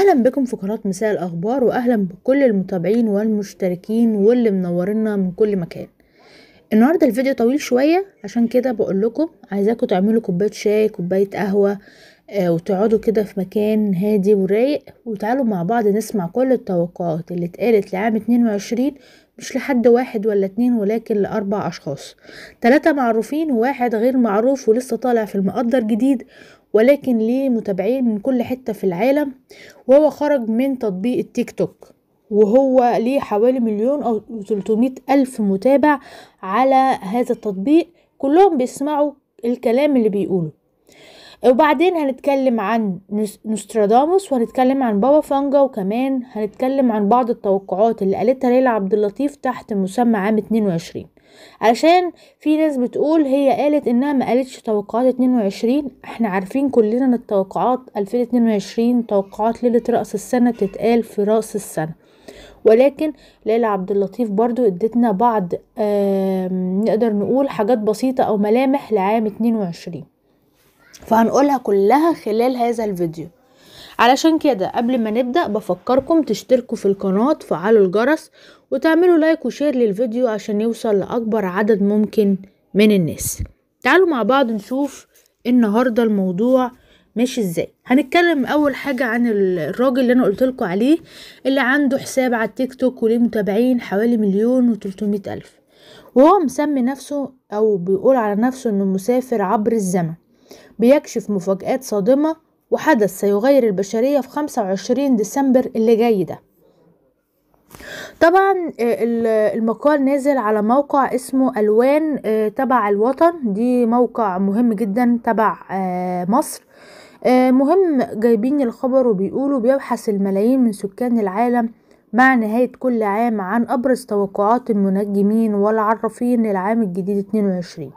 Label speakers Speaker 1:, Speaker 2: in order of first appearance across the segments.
Speaker 1: اهلا بكم في قناه مساء الاخبار واهلا بكل المتابعين والمشتركين واللي منورنا من كل مكان النهارده الفيديو طويل شويه عشان كده بقول لكم عايزاكم تعملوا كوبايه شاي كوبايه قهوه آه وتقعدوا كده في مكان هادي ورايق وتعالوا مع بعض نسمع كل التوقعات اللي اتقالت لعام 22 مش لحد واحد ولا اتنين ولكن لأربع أشخاص تلاتة معروفين وواحد غير معروف ولسه طالع في المقدر جديد ولكن ليه متابعين من كل حتة في العالم وهو خرج من تطبيق التيك توك وهو ليه حوالي مليون أو 300 ألف متابع على هذا التطبيق كلهم بيسمعوا الكلام اللي بيقوله وبعدين هنتكلم عن نوستراداموس وهنتكلم عن بابا فانجا وكمان هنتكلم عن بعض التوقعات اللي قالتها ليلى عبد اللطيف تحت مسمى عام 22 علشان في ناس بتقول هي قالت انها ما قالتش توقعات 22 احنا عارفين كلنا ان التوقعات 2022 توقعات ليله راس السنه تتقال في راس السنه ولكن ليلى عبد اللطيف برضو ادتنا بعض نقدر نقول حاجات بسيطه او ملامح لعام 22 فهنقولها كلها خلال هذا الفيديو علشان كده قبل ما نبدأ بفكركم تشتركوا في القناة تفعلوا الجرس وتعملوا لايك وشير للفيديو عشان يوصل لأكبر عدد ممكن من الناس تعالوا مع بعض نشوف النهاردة الموضوع ماشي ازاي هنتكلم اول حاجة عن الراجل اللي انا لكم عليه اللي عنده حساب على التيك توك وليه متابعين حوالي مليون وتلتمائة الف وهو مسمي نفسه او بيقول على نفسه انه مسافر عبر الزمن بيكشف مفاجآت صادمة وحدث سيغير البشرية في خمسة وعشرين ديسمبر اللي جاي ده طبعا آه، المقال نازل على موقع اسمه الوان آه، تبع الوطن دي موقع مهم جدا تبع آه، مصر مهم جايبين الخبر وبيقولوا بيبحث الملايين من سكان العالم مع نهاية كل عام عن أبرز توقعات المنجمين والعرفين للعام الجديد 22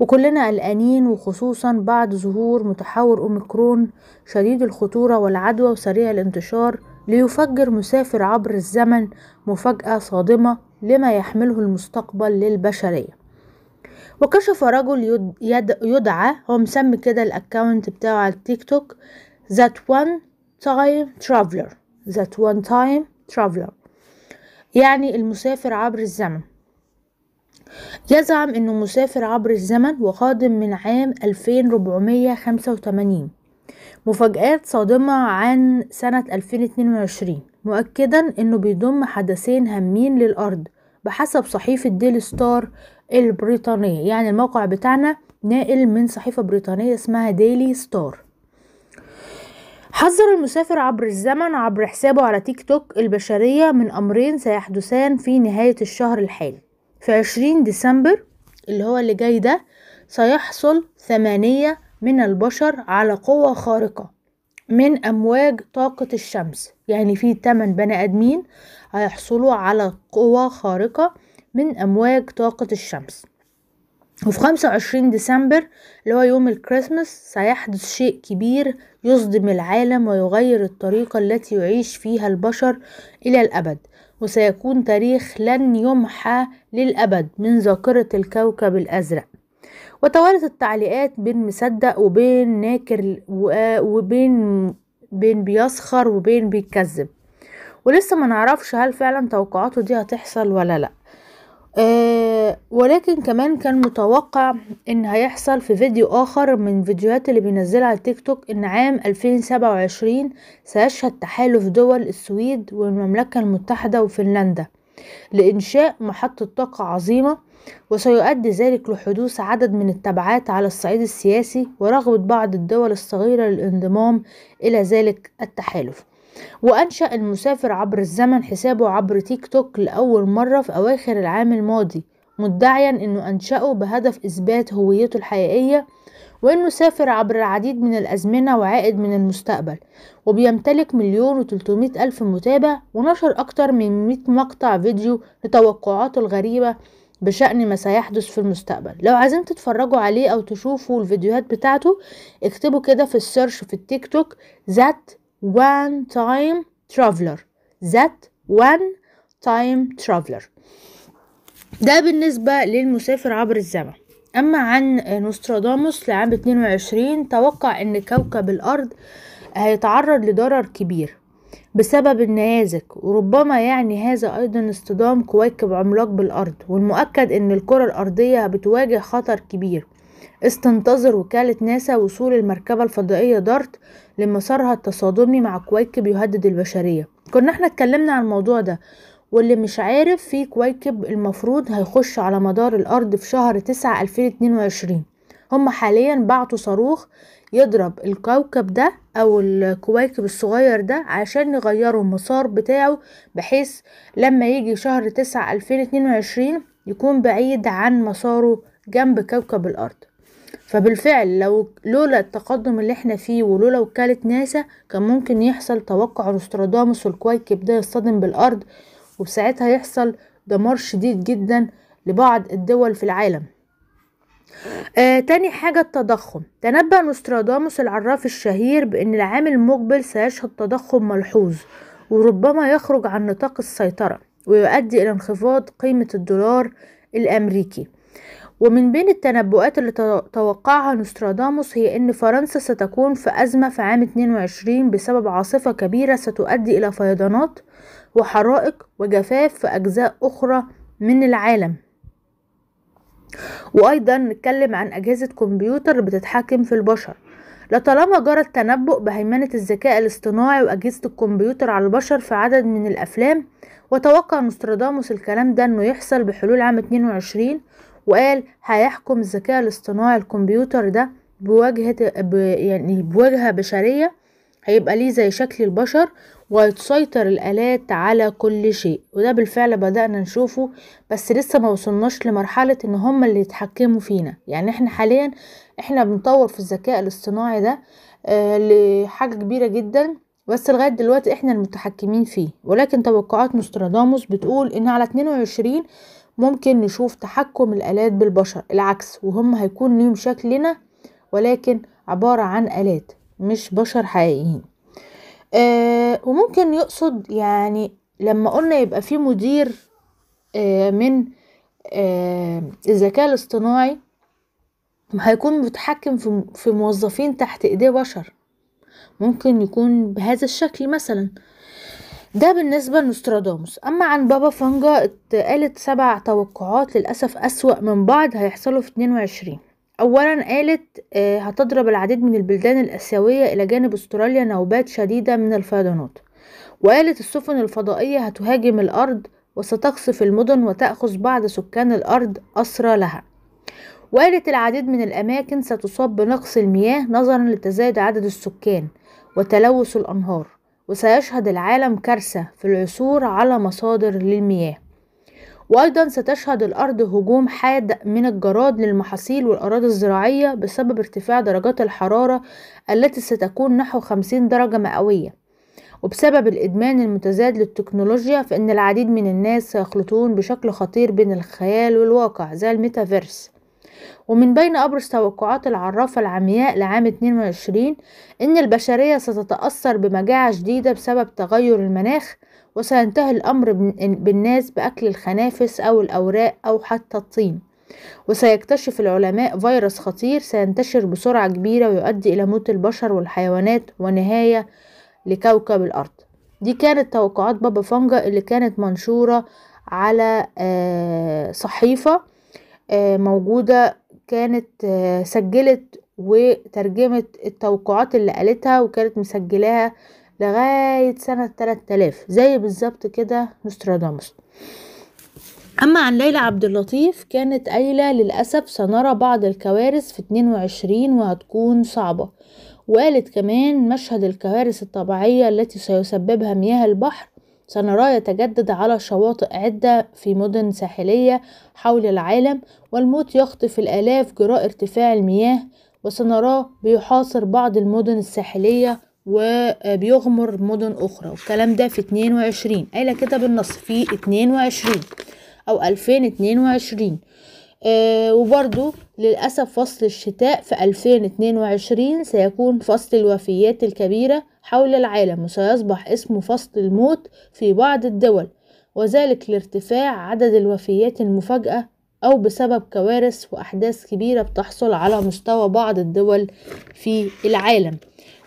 Speaker 1: وكلنا قلقانين وخصوصا بعد ظهور متحور أوميكرون شديد الخطورة والعدوى وسريع الانتشار ليفجر مسافر عبر الزمن مفاجأة صادمة لما يحمله المستقبل للبشرية وكشف رجل يد يد يدعى هو مسمي كده الاكونت بتاعه على التيك توك ذات وان تايم ترافلر ذات وان تايم ترافلر يعني المسافر عبر الزمن يزعم انه مسافر عبر الزمن وقادم من عام 2485 مفاجآت صادمة عن سنة 2022 مؤكدا انه بيضم حدثين هامين للارض بحسب صحيفة ديلي ستار البريطانية يعني الموقع بتاعنا ناقل من صحيفة بريطانية اسمها ديلي ستار حذر المسافر عبر الزمن عبر حسابه على تيك توك البشرية من أمرين سيحدثان في نهاية الشهر الحالي في 20 ديسمبر اللي هو اللي جاي ده سيحصل ثمانية من البشر على قوة خارقة من أمواج طاقة الشمس يعني في تمن بني آدمين هيحصلوا على قوة خارقة من أمواج طاقة الشمس وفي خمسة وعشرين ديسمبر اللي هو يوم الكريسماس سيحدث شيء كبير يصدم العالم ويغير الطريقة التي يعيش فيها البشر إلى الأبد وسيكون تاريخ لن يمحى للأبد من ذاكرة الكوكب الأزرق وتوالت التعليقات بين مصدق وبين ناكر آه، وبين بين بيسخر وبين بيكذب ولسه ما نعرفش هل فعلا توقعاته دي هتحصل ولا لا آه ولكن كمان كان متوقع ان هيحصل في فيديو اخر من فيديوهات اللي بينزلها على تيك توك ان عام 2027 سيشهد تحالف دول السويد والمملكة المتحدة وفنلندا لانشاء محطة طاقة عظيمة وسيؤدي ذلك لحدوث عدد من التبعات على الصعيد السياسي ورغبة بعض الدول الصغيرة للانضمام إلى ذلك التحالف وأنشأ المسافر عبر الزمن حسابه عبر تيك توك لأول مرة في أواخر العام الماضي مدعيا أنه أنشأه بهدف إثبات هويته الحقيقية وأنه سافر عبر العديد من الأزمنة وعائد من المستقبل وبيمتلك مليون وتلتمائة ألف متابع ونشر أكتر من مئة مقطع فيديو لتوقعاته الغريبة بشأن ما سيحدث في المستقبل لو عايزين تتفرجوا عليه أو تشوفوا الفيديوهات بتاعته اكتبوا كده في السيرش في التيك توك that one time traveler that one time traveler ده بالنسبة للمسافر عبر الزمن أما عن نوستراداموس لعام 22 توقع أن كوكب الأرض هيتعرض لضرر كبير بسبب النيازك وربما يعني هذا أيضا اصطدام كواكب عملاق بالأرض والمؤكد أن الكرة الأرضية بتواجه خطر كبير استنتظر وكالة ناسا وصول المركبة الفضائية دارت لمسارها التصادمي مع كويكب يهدد البشرية كنا احنا اتكلمنا عن الموضوع ده واللي مش عارف في كويكب المفروض هيخش على مدار الأرض في شهر تسعة ألفين اتنين وعشرين هم حاليا بعتوا صاروخ يضرب الكوكب ده او الكواكب الصغير ده عشان يغيروا المسار بتاعه بحيث لما يجي شهر تسعة الفين اتنين وعشرين يكون بعيد عن مساره جنب كوكب الارض فبالفعل لو لولا التقدم اللي احنا فيه ولولا وكالة ناسا كان ممكن يحصل توقع نوستراداموس والكويكب ده يصطدم بالارض وساعتها يحصل دمار شديد جدا لبعض الدول في العالم آه تاني حاجة التضخم تنبأ نوستراداموس العراف الشهير بأن العام المقبل سيشهد تضخم ملحوظ وربما يخرج عن نطاق السيطرة ويؤدي إلى انخفاض قيمة الدولار الأمريكي ومن بين التنبؤات اللي توقعها نوستراداموس هي أن فرنسا ستكون في أزمة في عام 22 بسبب عاصفة كبيرة ستؤدي إلى فيضانات وحرائق وجفاف في أجزاء أخرى من العالم وايضا نتكلم عن اجهزة كمبيوتر بتتحكم في البشر لطالما جرى التنبؤ بهيمنة الذكاء الاصطناعي وأجهزة الكمبيوتر على البشر في عدد من الأفلام وتوقع نوستراداموس الكلام ده أنه يحصل بحلول عام 22 وقال هيحكم الذكاء الاصطناعي الكمبيوتر ده بواجهة ب يعني بواجهة بشرية هيبقى ليه زي شكل البشر وتسيطر الآلات على كل شيء وده بالفعل بدأنا نشوفه بس لسه ما وصلناش لمرحلة ان هم اللي يتحكموا فينا يعني احنا حاليا احنا بنطور في الذكاء الاصطناعي ده آه، لحاجة كبيرة جدا بس لغاية دلوقتي احنا المتحكمين فيه ولكن توقعات نوستراداموس بتقول ان على 22 ممكن نشوف تحكم الآلات بالبشر العكس وهم هيكون ليهم شكلنا ولكن عبارة عن آلات مش بشر حقيقيين آه، وممكن يقصد يعني لما قلنا يبقى في مدير آه من آه الذكاء الاصطناعي هيكون متحكم في, في موظفين تحت ايديه بشر ممكن يكون بهذا الشكل مثلا ده بالنسبة لنوستراداموس أما عن بابا فانجا اتقالت سبع توقعات للأسف أسوأ من بعض هيحصلوا في 22 أولا قالت آه، هتضرب العديد من البلدان الآسيوية إلى جانب أستراليا نوبات شديدة من الفيضانات وقالت السفن الفضائية هتهاجم الأرض وستقصف المدن وتأخذ بعض سكان الأرض أسرى لها وقالت العديد من الأماكن ستصاب بنقص المياه نظرا لتزايد عدد السكان وتلوث الأنهار وسيشهد العالم كارثة في العثور على مصادر للمياه وأيضا ستشهد الأرض هجوم حاد من الجراد للمحاصيل والأراضي الزراعية بسبب ارتفاع درجات الحرارة التي ستكون نحو 50 درجة مئوية وبسبب الإدمان المتزايد للتكنولوجيا فإن العديد من الناس سيخلطون بشكل خطير بين الخيال والواقع زي الميتافيرس ومن بين أبرز توقعات العرافة العمياء لعام 22 إن البشرية ستتأثر بمجاعة شديدة بسبب تغير المناخ وسينتهي الأمر بالناس بأكل الخنافس أو الأوراق أو حتى الطين وسيكتشف العلماء فيروس خطير سينتشر بسرعة كبيرة ويؤدي إلى موت البشر والحيوانات ونهاية لكوكب الأرض دي كانت توقعات بابا فانجا اللي كانت منشورة على آه، صحيفة آه، موجودة كانت آه، سجلت وترجمت التوقعات اللي قالتها وكانت مسجلاها لغاية سنة 3000 زي بالظبط كده نوستراداموس أما عن ليلى عبد اللطيف كانت قايلة للأسف سنرى بعض الكوارث في 22 وهتكون صعبة وقالت كمان مشهد الكوارث الطبيعية التي سيسببها مياه البحر سنراه يتجدد على شواطئ عدة في مدن ساحلية حول العالم والموت يخطف الآلاف جراء ارتفاع المياه وسنراه بيحاصر بعض المدن الساحلية وبيغمر مدن أخرى والكلام ده في اتنين وعشرين قايلة كده بالنص في اتنين وعشرين أو ألفين اتنين وعشرين آه وبرده للأسف فصل الشتاء في 2022 سيكون فصل الوفيات الكبيرة حول العالم وسيصبح اسمه فصل الموت في بعض الدول وذلك لارتفاع عدد الوفيات المفاجئة أو بسبب كوارث وأحداث كبيرة بتحصل على مستوى بعض الدول في العالم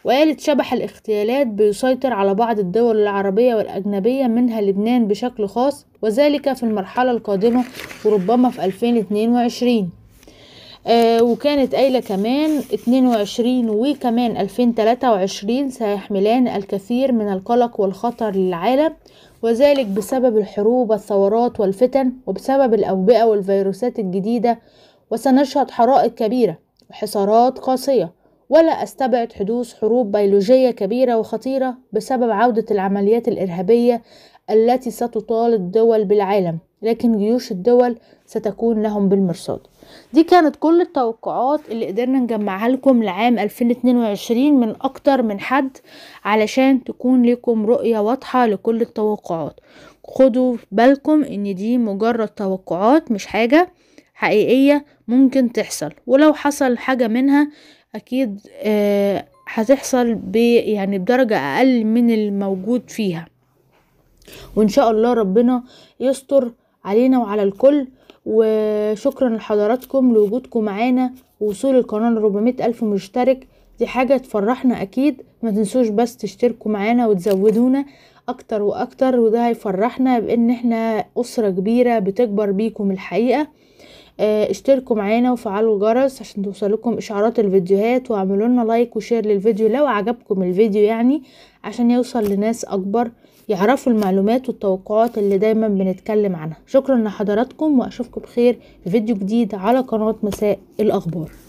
Speaker 1: وقالت شبح الاغتيالات بيسيطر على بعض الدول العربية والأجنبية منها لبنان بشكل خاص وذلك في المرحلة القادمة وربما في 2022 آه وكانت قايلة كمان 22 وكمان 2023 سيحملان الكثير من القلق والخطر للعالم وذلك بسبب الحروب والثورات والفتن وبسبب الأوبئة والفيروسات الجديدة وسنشهد حرائق كبيرة وحصارات قاسية ولا أستبعد حدوث حروب بيولوجية كبيرة وخطيرة بسبب عودة العمليات الإرهابية التي ستطال الدول بالعالم لكن جيوش الدول ستكون لهم بالمرصاد دي كانت كل التوقعات اللي قدرنا نجمعها لكم لعام 2022 من أكتر من حد علشان تكون لكم رؤية واضحة لكل التوقعات خدوا بالكم ان دي مجرد توقعات مش حاجة حقيقية ممكن تحصل ولو حصل حاجة منها اكيد آه، هتحصل يعني بدرجة اقل من الموجود فيها وان شاء الله ربنا يستر علينا وعلى الكل وشكرا لحضراتكم لوجودكم معانا ووصول القناة لربعمية ألف مشترك دي حاجة تفرحنا أكيد ما تنسوش بس تشتركوا معانا وتزودونا أكتر وأكتر وده هيفرحنا بإن إحنا أسرة كبيرة بتكبر بيكم الحقيقة آه، اشتركوا معانا وفعلوا الجرس عشان توصلكم اشعارات الفيديوهات واعملوا لنا لايك وشير للفيديو لو عجبكم الفيديو يعني عشان يوصل لناس اكبر يعرفوا المعلومات والتوقعات اللي دايما بنتكلم عنها شكرا لحضراتكم واشوفكم بخير في فيديو جديد على قناة مساء الاخبار